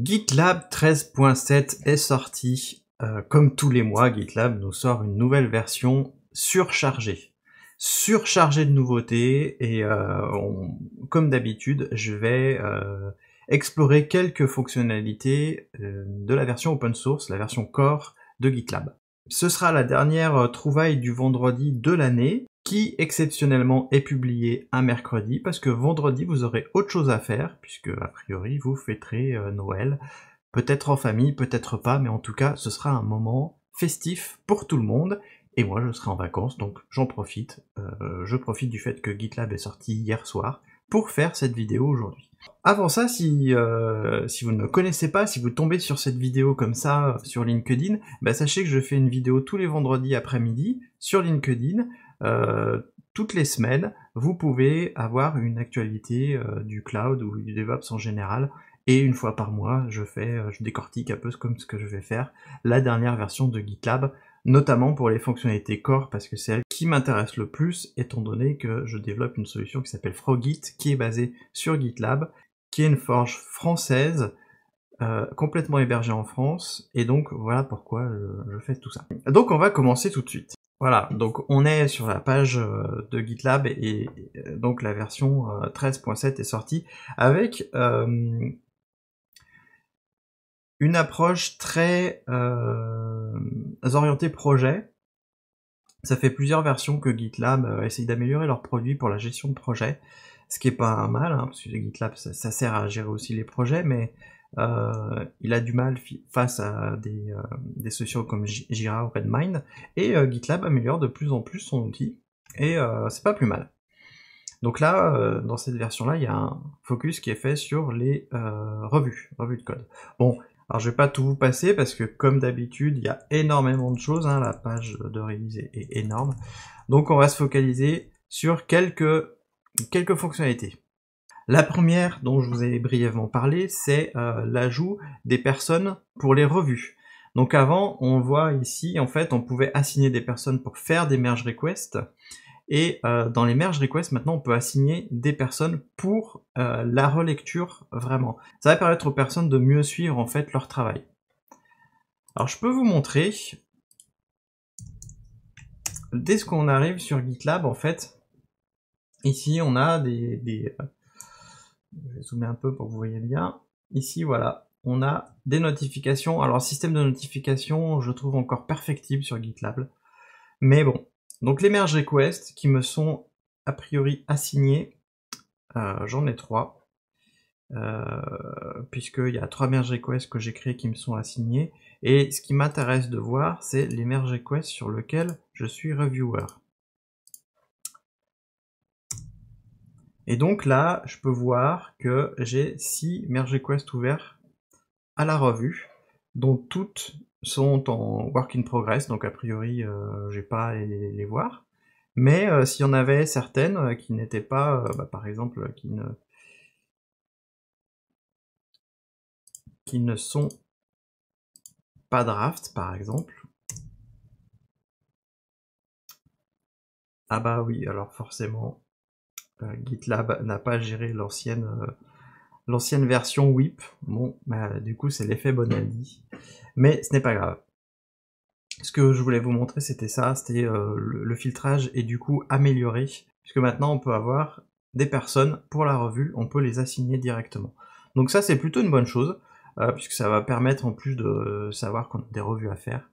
GitLab 13.7 est sorti. Euh, comme tous les mois, GitLab nous sort une nouvelle version surchargée. Surchargée de nouveautés et euh, comme d'habitude, je vais euh, explorer quelques fonctionnalités de la version open source, la version core de GitLab. Ce sera la dernière trouvaille du vendredi de l'année qui exceptionnellement est publié un mercredi parce que vendredi vous aurez autre chose à faire puisque a priori vous fêterez euh, Noël peut-être en famille, peut-être pas mais en tout cas ce sera un moment festif pour tout le monde et moi je serai en vacances donc j'en profite euh, je profite du fait que GitLab est sorti hier soir pour faire cette vidéo aujourd'hui. Avant ça, si, euh, vous ne me connaissez pas, si vous tombez sur cette vidéo comme ça sur LinkedIn, bah, sachez que je fais une vidéo tous les vendredis après-midi sur LinkedIn euh, toutes les semaines, vous pouvez avoir une actualité euh, du cloud ou du DevOps en général. Et une fois par mois, je fais, euh, je décortique un peu comme ce que je vais faire, la dernière version de GitLab, notamment pour les fonctionnalités core, parce que c'est elle qui m'intéresse le plus, étant donné que je développe une solution qui s'appelle Frogit, qui est basée sur GitLab, qui est une forge française, complètement hébergée en France, et donc voilà pourquoi je fais tout ça. Donc on va commencer tout de suite. Voilà, donc on est sur la page euh, de GitLab et, euh, donc la version 13.7 euh, est sortie avec une approche très orientée projet. Ça fait plusieurs versions que GitLab essaye d'améliorer leurs produits pour la gestion de projet, ce qui est pas mal, hein, parce que GitLab ça, sert à gérer aussi les projets, mais euh, il a du mal face à des, sociaux euh, des sociaux comme Jira ou Redmine, et euh, GitLab améliore de plus en plus son outil, et c'est pas plus mal. Donc là, dans cette version-là, il y a un focus qui est fait sur les revues, revues de code. Bon, alors je vais pas tout vous passer parce que comme d'habitude, il y a énormément de choses, hein. la page de réaliser est énorme. Donc on va se focaliser sur quelques, quelques fonctionnalités. La première, dont je vous ai brièvement parlé, c'est euh, l'ajout des personnes pour les revues. Donc avant, on voit ici, en fait, on pouvait assigner des personnes pour faire des merge requests. Et euh, dans les merge requests, maintenant, on peut assigner des personnes pour euh, la relecture vraiment. Ça va permettre aux personnes de mieux suivre, en fait, leur travail. Alors, je peux vous montrer, dès qu'on arrive sur GitLab, en fait, ici, on a des je vais zoomer un peu pour que vous voyez bien. Ici, voilà, on a des notifications. Alors, système de notification, je trouve encore perfectible sur GitLab. Mais bon, donc les merge requests qui me sont a priori assignés, euh, j'en ai trois. Euh, puisqu'il y a trois merge requests que j'ai créés qui me sont assignés. Et ce qui m'intéresse de voir, c'est les merge requests sur lesquels je suis reviewer. Et donc là, je peux voir que j'ai 6 merge requests ouverts à la revue, dont toutes sont en work in progress, donc a priori, je euh, j'ai pas à les, voir. Mais euh, s'il y en avait certaines euh, qui n'étaient pas, bah, par exemple, qui ne, qui ne sont pas draft, par exemple, ah bah oui, alors forcément, euh, GitLab n'a pas géré l'ancienne euh, version WIP. Bon, bah, du coup, c'est l'effet Bonaldi. Mais ce n'est pas grave. Ce que je voulais vous montrer, c'était ça, c'était euh, le, filtrage et du coup amélioré, puisque maintenant on peut avoir des personnes pour la revue, on peut les assigner directement. Donc ça, c'est plutôt une bonne chose, puisque ça va permettre en plus de savoir qu'on a des revues à faire.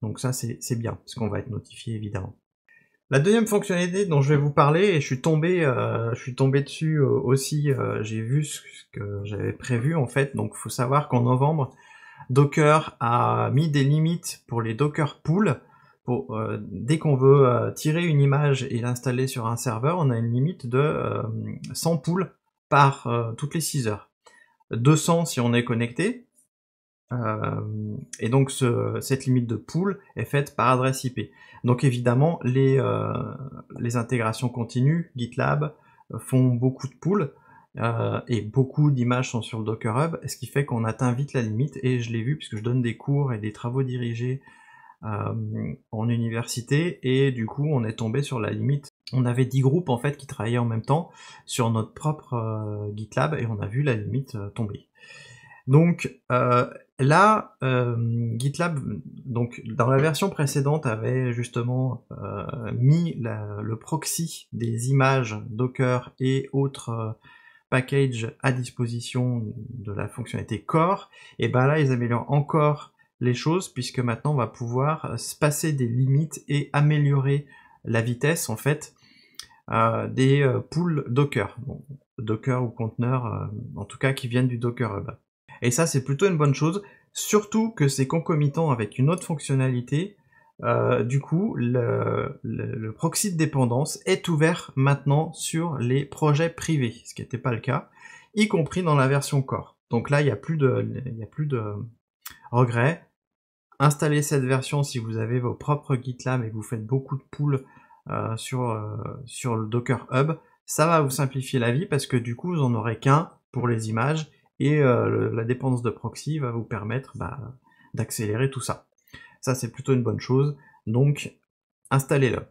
Donc ça, c'est bien, parce qu'on va être notifié évidemment. La deuxième fonctionnalité dont je vais vous parler, et je suis tombé, euh, je suis tombé dessus euh, aussi, euh, j'ai vu ce que j'avais prévu en fait, donc faut savoir qu'en novembre, Docker a mis des limites pour les Docker pools. dès qu'on veut tirer une image et l'installer sur un serveur, on a une limite de 100 pools par toutes les 6 heures. 200 si on est connecté, euh, et donc cette limite de pool est faite par adresse IP. Donc évidemment, euh, les, intégrations continues, GitLab, font beaucoup de pools euh, et beaucoup d'images sont sur le Docker Hub, ce qui fait qu'on atteint vite la limite. Et je l'ai vu puisque je donne des cours et des travaux dirigés en université et du coup on est tombé sur la limite. On avait 10 groupes en fait qui travaillaient en même temps sur notre propre GitLab et on a vu la limite tomber. Donc, Là, euh, GitLab, donc dans la version précédente, avait justement euh, mis le proxy des images Docker et autres euh, packages à disposition de la fonctionnalité Core. Et ben là, ils améliorent encore les choses puisque maintenant on va pouvoir se passer des limites et améliorer la vitesse en fait des pools Docker, Docker ou conteneurs en tout cas qui viennent du Docker Hub. Et ça, c'est plutôt une bonne chose, surtout que c'est concomitant avec une autre fonctionnalité. Euh, du coup, le, proxy de dépendance est ouvert maintenant sur les projets privés, ce qui n'était pas le cas, y compris dans la version core. Donc là, il n'y a plus de, il a plus de regrets. Installez cette version si vous avez vos propres GitLab et que vous faites beaucoup de pools euh, euh, sur, le Docker Hub. Ça va vous simplifier la vie parce que du coup, vous n'en aurez qu'un pour les images et euh, la dépendance de proxy va vous permettre bah, d'accélérer tout ça. Ça c'est plutôt une bonne chose, donc installez-le.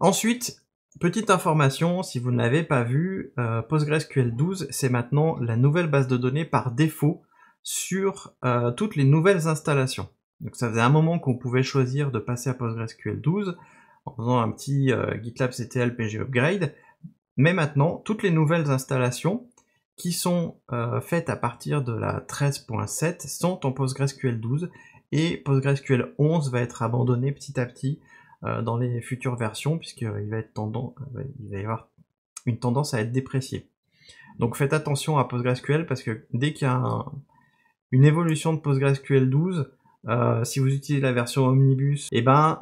Ensuite, petite information, si vous ne l'avez pas vu, euh, PostgreSQL 12 c'est maintenant la nouvelle base de données par défaut sur euh, toutes les nouvelles installations. Donc ça faisait un moment qu'on pouvait choisir de passer à PostgreSQL 12 en faisant un petit GitLab CTL PG upgrade, mais maintenant toutes les nouvelles installations qui sont euh, faites à partir de la 13.7 sont en PostgreSQL 12 et PostgreSQL 11 va être abandonné petit à petit euh, dans les futures versions puisqu'il euh, va, être tendance, il va y avoir une tendance à être déprécié. Donc faites attention à PostgreSQL parce que dès qu'il y a une évolution de PostgreSQL 12, si vous utilisez la version omnibus, eh ben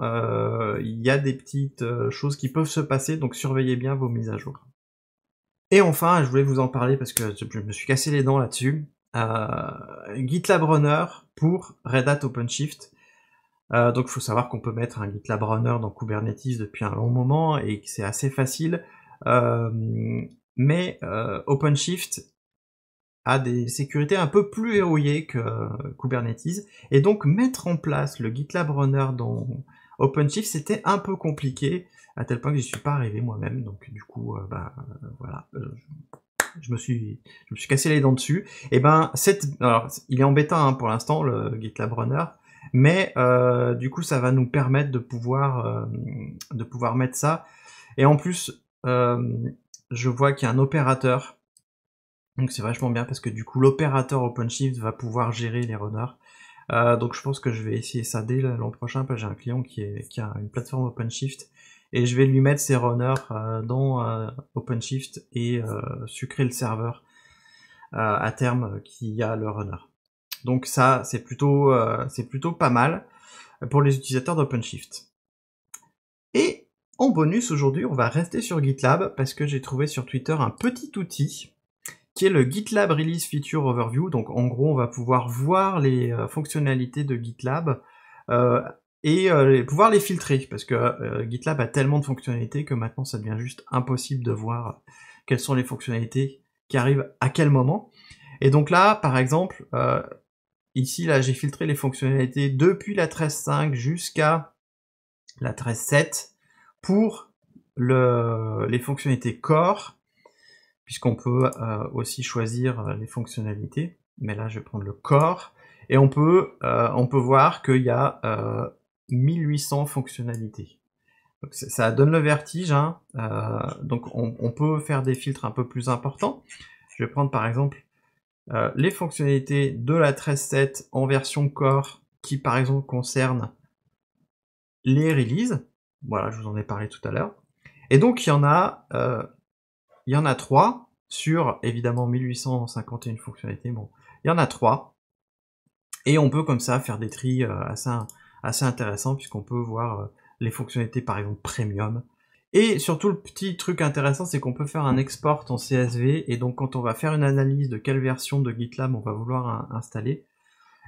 il y a des petites choses qui peuvent se passer, donc surveillez bien vos mises à jour. Et enfin, je voulais vous en parler parce que je me suis cassé les dents là-dessus. Euh, GitLab Runner pour Red Hat OpenShift. Euh, donc, il faut savoir qu'on peut mettre un GitLab Runner dans Kubernetes depuis un long moment et que c'est assez facile. Euh, mais OpenShift a des sécurités un peu plus verrouillées que Kubernetes. Et donc, mettre en place le GitLab Runner dans OpenShift, c'était un peu compliqué, à tel point que je suis pas arrivé moi-même. Donc du coup, euh, bah, euh, voilà, euh, je, me suis, je me suis cassé les dents dessus. Et eh ben, il est embêtant hein, pour l'instant le GitLab Runner, mais du coup, ça va nous permettre de pouvoir, de pouvoir mettre ça. Et en plus, je vois qu'il y a un opérateur. Donc c'est vachement bien parce que du coup l'opérateur OpenShift va pouvoir gérer les runners euh, donc je pense que je vais essayer ça dès l'an prochain, parce que j'ai un client qui, a une plateforme OpenShift, et je vais lui mettre ses runners euh, dans euh, OpenShift et sucrer le serveur à terme qui a le runner. Donc ça, c'est plutôt, c'est plutôt pas mal pour les utilisateurs d'OpenShift. Et en bonus aujourd'hui, on va rester sur GitLab parce que j'ai trouvé sur Twitter un petit outil qui est le GitLab Release Feature Overview. Donc en gros, on va pouvoir voir les euh, fonctionnalités de GitLab euh, et euh, pouvoir les filtrer, parce que GitLab a tellement de fonctionnalités que maintenant ça devient juste impossible de voir quelles sont les fonctionnalités qui arrivent à quel moment. Et donc là, par exemple, ici, là, j'ai filtré les fonctionnalités depuis la 13.5 jusqu'à la 13.7 pour les fonctionnalités core puisqu'on peut euh, aussi choisir euh, les fonctionnalités. Mais là, je vais prendre le corps. Et on peut, euh, on peut voir qu'il y a 1800 fonctionnalités. Donc, ça donne le vertige. Hein. donc on, peut faire des filtres un peu plus importants. Je vais prendre par exemple les fonctionnalités de la 13.7 en version Core qui par exemple concernent les releases. Voilà, je vous en ai parlé tout à l'heure. Et donc il y en a il y en a trois sur évidemment 1851 fonctionnalités. Bon, il y en a trois. Et on peut comme ça faire des tris euh, assez, assez intéressants puisqu'on peut voir euh, les fonctionnalités par exemple premium. Et surtout le petit truc intéressant c'est qu'on peut faire un export en CSV et donc quand on va faire une analyse de quelle version de GitLab on va vouloir installer,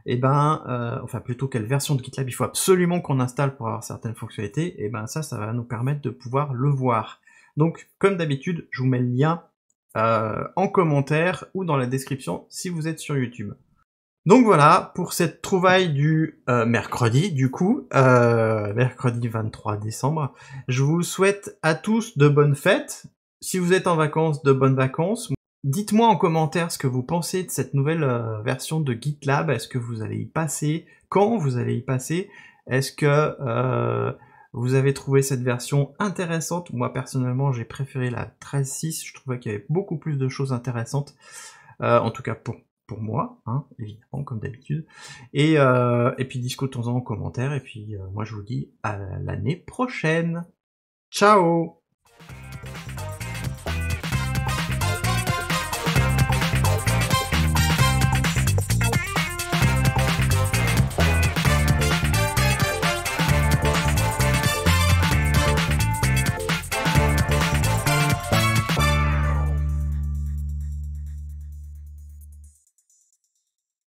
et eh ben euh, enfin plutôt quelle version de GitLab il faut absolument qu'on installe pour avoir certaines fonctionnalités, et eh ben ça ça va nous permettre de pouvoir le voir. Donc, comme d'habitude, je vous mets le lien euh, en commentaire ou dans la description si vous êtes sur YouTube. Donc voilà pour cette trouvaille du euh, mercredi, du coup, euh, mercredi 23 décembre. Je vous souhaite à tous de bonnes fêtes. Si vous êtes en vacances, de bonnes vacances. Dites-moi en commentaire ce que vous pensez de cette nouvelle version de GitLab. Est-ce que vous allez y passer Quand vous allez y passer Est-ce que vous avez trouvé cette version intéressante. Moi personnellement j'ai préféré la 13.6, je trouvais qu'il y avait beaucoup plus de choses intéressantes, euh, en tout cas pour, pour moi, hein, évidemment comme d'habitude. Et, euh, puis discutons-en en commentaire, et puis euh, moi je vous dis à l'année prochaine. Ciao